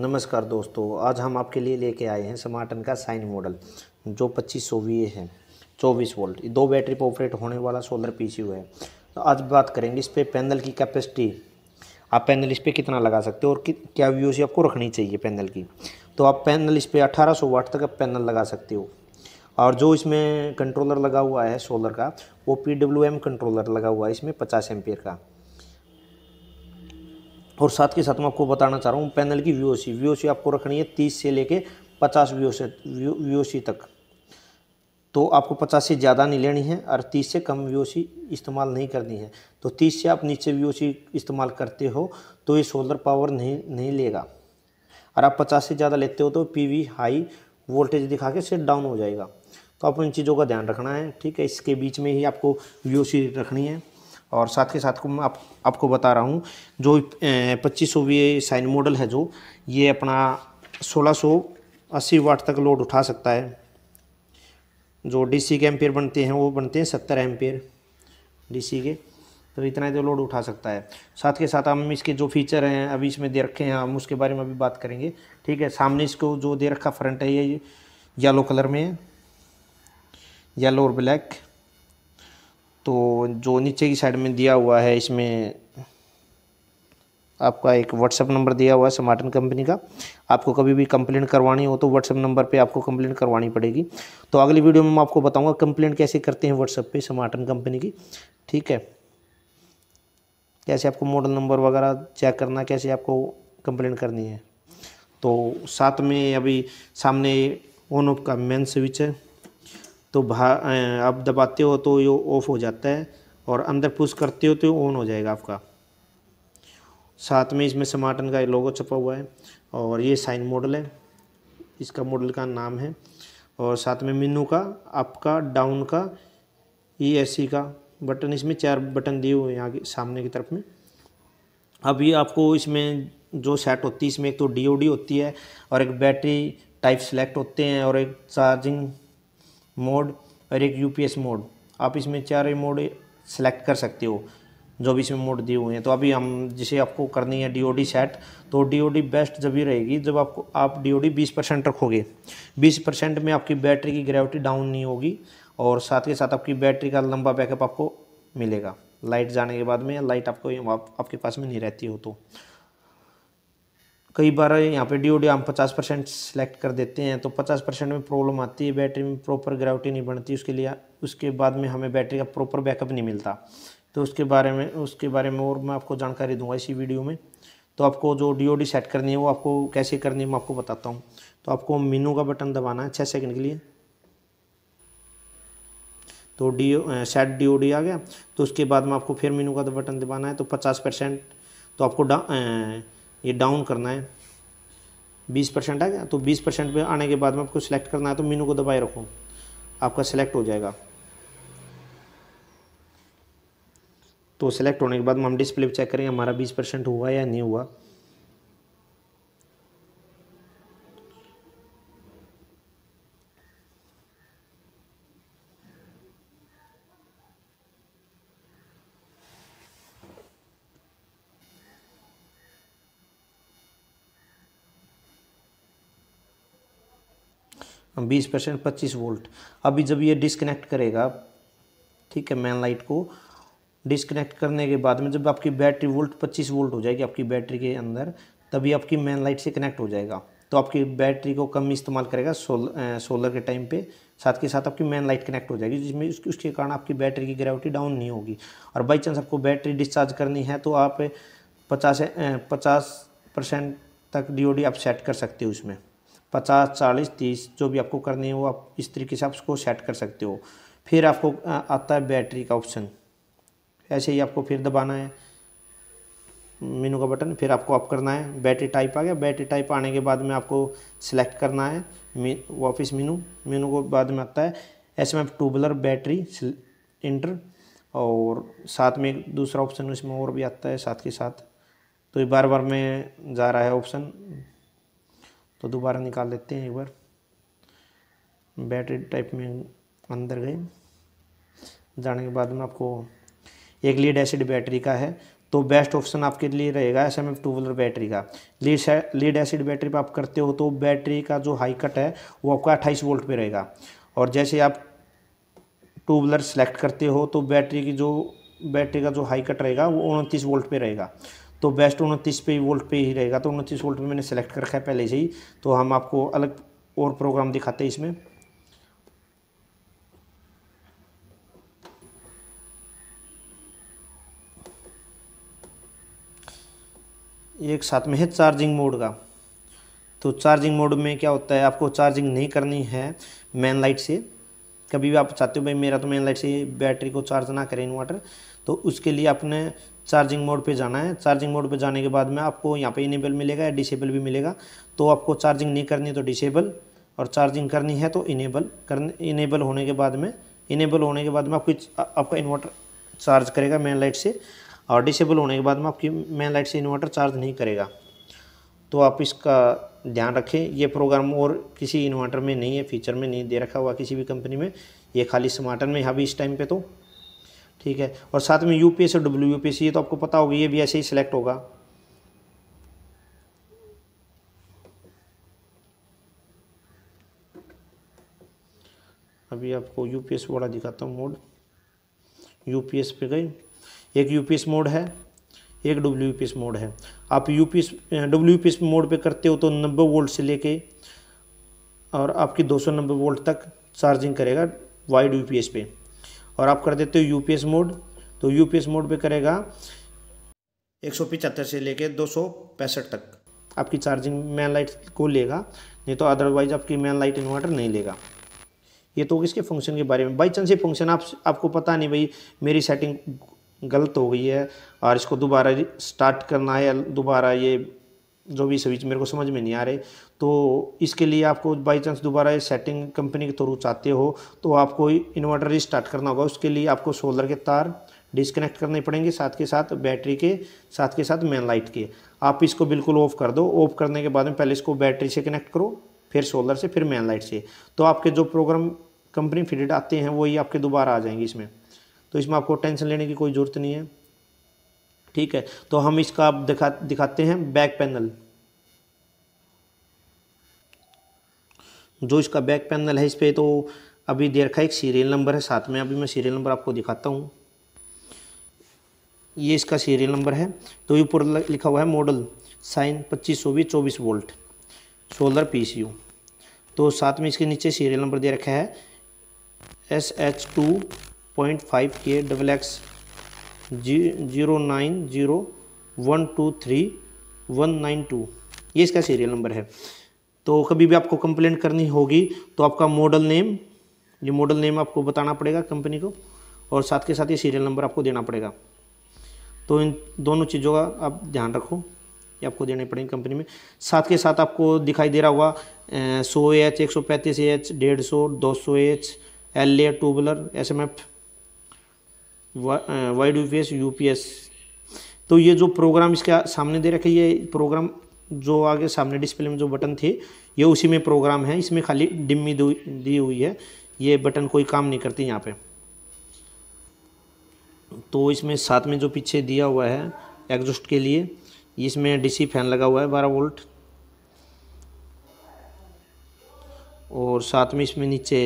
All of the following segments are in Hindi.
नमस्कार दोस्तों आज हम आपके लिए लेके आए हैं समार्टन का साइन मॉडल जो पच्चीस सौ वी है चौबीस वोल्ट दो बैटरी पर ऑपरेट होने वाला सोलर पीसीयू है तो आज बात करेंगे इस पर पैनल की कैपेसिटी आप पैनल इस पर कितना लगा सकते हो और कि, क्या व्यू सी आपको रखनी चाहिए पैनल की तो आप पैनल इस पर अठारह सौ वाट तक आप पैनल लगा सकते हो और जो इसमें कंट्रोलर लगा हुआ है सोलर का वो पी कंट्रोलर लगा हुआ है इसमें पचास एम का और साथ के साथ मैं आपको बताना चाह रहा हूँ पैनल की वी ओ आपको रखनी है तीस से लेके पचास वी ओ तक तो आपको पचास से ज़्यादा नहीं लेनी है और तीस से कम वी इस्तेमाल नहीं करनी है तो तीस से आप नीचे वी इस्तेमाल करते हो तो ये सोलर पावर नहीं नहीं लेगा और आप पचास से ज़्यादा लेते हो तो पीवी हाई वोल्टेज दिखा के सिर्फ डाउन हो जाएगा तो आपको इन चीज़ों का ध्यान रखना है ठीक है इसके बीच में ही आपको वी रखनी है और साथ के साथ को मैं आप, आपको बता रहा हूँ जो पच्चीस सौ वी साइन मॉडल है जो ये अपना सोलह सौ अस्सी वाट तक लोड उठा सकता है जो डीसी के एम्पेयर बनते हैं वो बनते हैं सत्तर एम्पेयर डीसी के तो इतना तो लोड उठा सकता है साथ के साथ हम इसके जो फीचर हैं अभी इसमें दे रखे हैं हम उसके बारे में अभी बात करेंगे ठीक है सामने इसको जो दे रखा फ्रंट है ये येलो कलर में है येलो और ब्लैक तो जो नीचे की साइड में दिया हुआ है इसमें आपका एक व्हाट्सअप नंबर दिया हुआ है समार्टन कंपनी का आपको कभी भी कंप्लेंट करवानी हो तो व्हाट्सअप नंबर पे आपको कंप्लेंट करवानी पड़ेगी तो अगली वीडियो में मैं आपको बताऊंगा कंप्लेंट कैसे करते हैं व्हाट्सअप पे समार्टन कंपनी की ठीक है कैसे आपको मॉडल नंबर वगैरह चेक करना कैसे आपको कंप्लेंट करनी है तो साथ में अभी सामने ऑन ऑफ का मेन स्विच है तो भा आप दबाते हो तो ये ऑफ़ हो जाता है और अंदर पुश करते हो तो ऑन हो जाएगा आपका साथ में इसमें समाटन का लोगो छपा हुआ है और ये साइन मॉडल है इसका मॉडल का नाम है और साथ में मीनू का अप का डाउन e का ई एस सी का बटन इसमें चार बटन दिए हुए यहाँ के सामने की तरफ में अब ये आपको इसमें जो सेट होती है इसमें एक तो डी होती है और एक बैटरी टाइप सेलेक्ट होते हैं और एक चार्जिंग मोड और एक यू मोड आप इसमें चार मोड सेलेक्ट कर सकते हो जो भी इसमें मोड दिए हुए हैं तो अभी हम जिसे आपको करनी है डीओडी सेट तो डीओडी बेस्ट जब ही रहेगी जब आपको आप डीओडी 20 परसेंट रखोगे 20 परसेंट में आपकी बैटरी की ग्रेविटी डाउन नहीं होगी और साथ के साथ आपकी बैटरी का लंबा बैकअप आपको मिलेगा लाइट जाने के बाद में लाइट आपको आप, आपके पास में नहीं रहती हो तो कई बार यहाँ पे डी हम 50 परसेंट सेलेक्ट कर देते हैं तो 50 परसेंट में प्रॉब्लम आती है बैटरी में प्रॉपर ग्रेविटी नहीं बनती उसके लिए उसके बाद में हमें बैटरी का प्रॉपर बैकअप नहीं मिलता तो उसके बारे में उसके बारे में और मैं आपको जानकारी दूंगा इसी वीडियो में तो आपको जो डी सेट करनी है वो आपको कैसे करनी है मैं आपको बताता हूँ तो आपको मीनू का बटन दबाना है छः सेकेंड के लिए तो डी सेट डी आ गया तो उसके बाद में आपको फिर मीनू का बटन दबाना है तो पचास परसेंट तो आपको ये डाउन करना है बीस परसेंट आ गया तो बीस परसेंट पर आने के बाद में आपको सिलेक्ट करना है तो मीनू को दबाए रखो आपका सिलेक्ट हो जाएगा तो सिलेक्ट होने के बाद हम डिस्प्ले पर चेक करेंगे हमारा बीस परसेंट हुआ या नहीं हुआ बीस परसेंट पच्चीस वोल्ट अभी जब ये डिसकनेक्ट करेगा ठीक है मैन लाइट को डिसकनेक्ट करने के बाद में जब आपकी बैटरी वोल्ट पच्चीस वोल्ट हो जाएगी आपकी बैटरी के अंदर तभी आपकी मैन लाइट से कनेक्ट हो जाएगा तो आपकी बैटरी को कम इस्तेमाल करेगा सोल सोलर के टाइम पे साथ के साथ आपकी मैन लाइट कनेक्ट हो जाएगी जिसमें उसके उसके कारण आपकी बैटरी की ग्रेविटी डाउन नहीं होगी और बाई चांस आपको बैटरी डिस्चार्ज करनी है तो आप पचास पचास परसेंट तक डी आप सेट कर सकते हो उसमें पचास चालीस तीस जो भी आपको करनी है वो आप इस तरीके से आप उसको सेट कर सकते हो फिर आपको आता है बैटरी का ऑप्शन ऐसे ही आपको फिर दबाना है मीनू का बटन फिर आपको ऑफ करना है बैटरी टाइप आ गया बैटरी टाइप आने के बाद में आपको सेलेक्ट करना है ऑफिस मीनू मीनू को बाद में आता है ऐसे में टूबलर बैटरी इंटर और साथ में दूसरा ऑप्शन इसमें और भी आता है साथ के साथ तो ये बार बार में जा रहा है ऑप्शन तो दोबारा निकाल लेते हैं एक बार बैटरी टाइप में अंदर गए जाने के बाद में आपको एक लीड एसिड बैटरी का है तो बेस्ट ऑप्शन आपके लिए रहेगा S M F two wheeler battery का लीड लीड एसिड बैटरी पर आप करते हो तो बैटरी का जो हाई कट है वो आपका अट्ठाईस वोल्ट पे रहेगा और जैसे आप टू व्हीलर सेलेक्ट करते हो तो बैटरी की जो बैटरी का जो हाई कट रहेगा वो उनतीस वोल्ट पे रहेगा तो बेस्ट उनतीस पे वोल्ट पे ही रहेगा तो उनतीस वोल्ट में मैंने सेलेक्ट कर रखा है पहले से ही तो हम आपको अलग और प्रोग्राम दिखाते हैं इसमें एक साथ में है चार्जिंग मोड का तो चार्जिंग मोड में क्या होता है आपको चार्जिंग नहीं करनी है मैन लाइट से कभी भी आप चाहते हो भाई मेरा तो मैन लाइट से बैटरी को चार्ज ना करें इन्वर्टर तो उसके लिए आपने चार्जिंग मोड पे जाना है चार्जिंग मोड पे जाने के बाद में आपको यहाँ पे इनेबल मिलेगा या डिसेबल भी मिलेगा तो आपको चार्जिंग नहीं करनी तो डिसेबल और चार्जिंग करनी है तो इनेबल कर इनेबल होने के बाद में इनेबल होने के बाद में आपकी आपका इन्वर्टर चार्ज करेगा मेन लाइट से और डिसेबल होने के बाद में आपकी मेन लाइट से इन्वर्टर चार्ज नहीं करेगा तो आप इसका ध्यान रखें ये प्रोग्राम और किसी इन्वर्टर में नहीं है फीचर में नहीं दे रखा हुआ किसी भी कंपनी में ये खाली स्मार्टन में यहाँ भी इस टाइम पे तो ठीक है और साथ में यू पी और डब्ल्यू यू ये तो आपको पता होगा ये भी ऐसे ही सिलेक्ट होगा अभी आपको यू पी वाला दिखाता हूँ मोड यू पी पे गए एक यू पी मोड है एक डब्ल्यू पी मोड है आप U P W P mode पे करते हो तो नब्बे वोल्ट से लेके और आपकी दो सौ नब्बे वोल्ट तक चार्जिंग करेगा वाइड यू पी पे और आप कर देते हो यू मोड तो यू मोड पे करेगा एक सौ से लेके दो सौ पैंसठ तक आपकी चार्जिंग मैन लाइट को लेगा नहीं तो अदरवाइज आपकी मैन लाइट इन्वर्टर नहीं लेगा ये तो इसके फंक्शन के बारे में बाई चांस ये फंक्शन आप आपको पता नहीं भाई मेरी सेटिंग गलत हो गई है और इसको दोबारा स्टार्ट करना है दोबारा ये जो भी स्विच मेरे को समझ में नहीं आ रहे तो इसके लिए आपको बाई चांस दोबारा ये सेटिंग कंपनी के थ्रू चाहते हो तो आपको इन्वर्टर रिस्टार्ट करना होगा उसके लिए आपको सोलर के तार डिस्कनेक्ट करने पड़ेंगे साथ के साथ बैटरी के साथ के साथ मेन लाइट के आप इसको बिल्कुल ऑफ कर दो ऑफ करने के बाद में पहले इसको बैटरी से कनेक्ट करो फिर सोलर से फिर मेन लाइट से तो आपके जो प्रोग्राम कंपनी फिटेड आते हैं वही आपके दोबारा आ जाएंगे इसमें तो इसमें आपको टेंशन लेने की कोई ज़रूरत नहीं है ठीक है तो हम इसका दिखा दिखाते हैं बैक पैनल जो इसका बैक पैनल है इस पर तो अभी दे रखा है एक सीरियल नंबर है साथ में अभी मैं सीरियल नंबर आपको दिखाता हूँ ये इसका सीरियल नंबर है तो ये ऊपर लिखा हुआ है मॉडल साइन पच्चीस सौ बीस चौबीस वोल्ट सोलर पीसीयू तो साथ में इसके नीचे सीरियल नंबर दे रखा है S H two point five के double X G zero nine zero one two three one nine two ये इसका सीरियल नंबर है तो कभी भी आपको कंप्लेंट करनी होगी तो आपका मॉडल नेम ये मॉडल नेम आपको बताना पड़ेगा कंपनी को और साथ के साथ ये सीरियल नंबर आपको देना पड़ेगा तो इन दोनों चीज़ों का आप ध्यान रखो ये आपको देने पड़ेंगे कंपनी में साथ के साथ आपको दिखाई दे रहा होगा सौ एच एक सौ पैंतीस एच डेढ़ सौ दो सौ H L A two wheeler S M F Y डू P S U P S तो ये जो प्रोग्राम इसके सामने दे रखे ये प्रोग्राम जो आगे सामने डिस्प्ले में जो बटन थे ये उसी में प्रोग्राम है इसमें खाली डिम्मी दी हुई है ये बटन कोई काम नहीं करती यहाँ पे तो इसमें साथ में जो पीछे दिया हुआ है एग्जॉस्ट के लिए इसमें डीसी फैन लगा हुआ है बारह वोल्ट और साथ में इसमें नीचे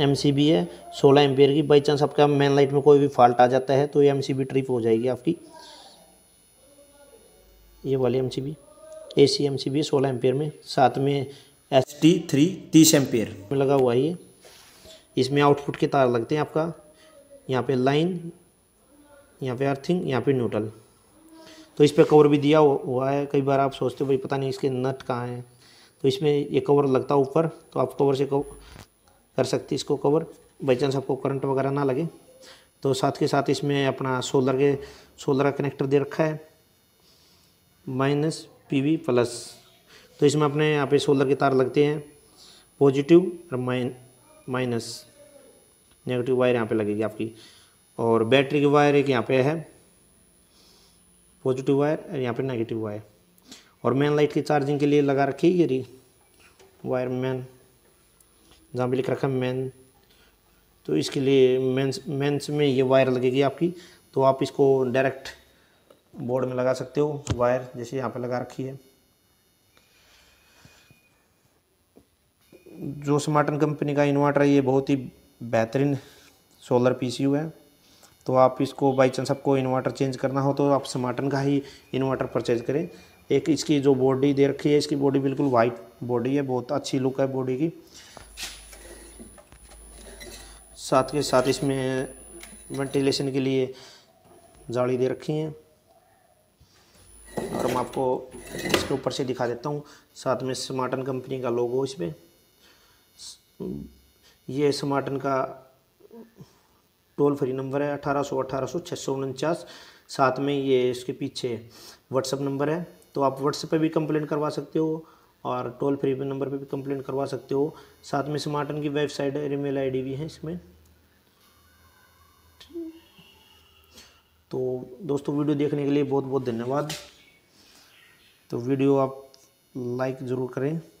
एम है सोलह एम्पेयर की बाई चांस आपका मेन लाइट में कोई भी फॉल्ट आ जाता है तो ये एम ट्रिप हो जाएगी आपकी ये वाली M C B A C M C B सोलह एम्पेयर में साथ में एस टी थ्री तीस एम्पेयर में लगा हुआ है ये इसमें आउटपुट के तार लगते हैं आपका यहाँ पे लाइन यहाँ पे अर्थिंग यहाँ पे न्यूट्रल तो इस पर कवर भी दिया हुआ है कई बार आप सोचते हो भाई पता नहीं इसके नट कहाँ हैं तो इसमें ये कवर लगता है ऊपर तो आप कवर से कवर कर सकती इसको कवर बाई चांस आपको करंट वगैरह ना लगे तो साथ के साथ इसमें अपना सोलर के सोलर का कनेक्टर दे रखा है माइनस पीवी प्लस तो इसमें अपने यहाँ पे सोलर के तार लगते हैं पॉजिटिव और माइनस नेगेटिव वायर यहाँ पे लगेगी आपकी और बैटरी की वायर एक यहाँ पे है पॉजिटिव वायर और यहाँ पे नेगेटिव वायर और मेन लाइट की चार्जिंग के लिए लगा रखी है ये वायर मैन जहाँ पे लिख रखा है मेन तो इसके लिए मेंस मेंस में ये वायर लगेगी आपकी तो आप इसको डायरेक्ट बोर्ड में लगा सकते हो वायर जैसे यहाँ पे लगा रखी है जो स्मार्टन कंपनी का इन्वर्टर है ये बहुत ही बेहतरीन सोलर पीसीयू है तो आप इसको बाई चांस आपको इन्वर्टर चेंज करना हो तो आप स्मार्टन का ही इन्वर्टर परचेज करें एक इसकी जो बॉडी दे रखी है इसकी बॉडी बिल्कुल वाइट बॉडी है बहुत अच्छी लुक है बॉडी की साथ के साथ इसमें वेंटिलेशन के लिए जाली दे रखी है और मैं आपको इसके ऊपर से दिखा देता हूँ साथ में स्मार्टन कंपनी का लोगो इसमें ये स्मार्टन का टोल फ्री नंबर है अठारह सौ सौ छः सौ उनचास साथ में ये इसके पीछे व्हाट्सअप नंबर है तो आप व्हाट्सएप पे भी कंप्लेंट करवा सकते हो और टोल फ्री नंबर पे भी कंप्लेंट करवा सकते हो साथ में स्मार्टन की वेबसाइट है मेल ईमेल आईडी भी है इसमें तो दोस्तों वीडियो देखने के लिए बहुत बहुत धन्यवाद तो वीडियो आप लाइक ज़रूर करें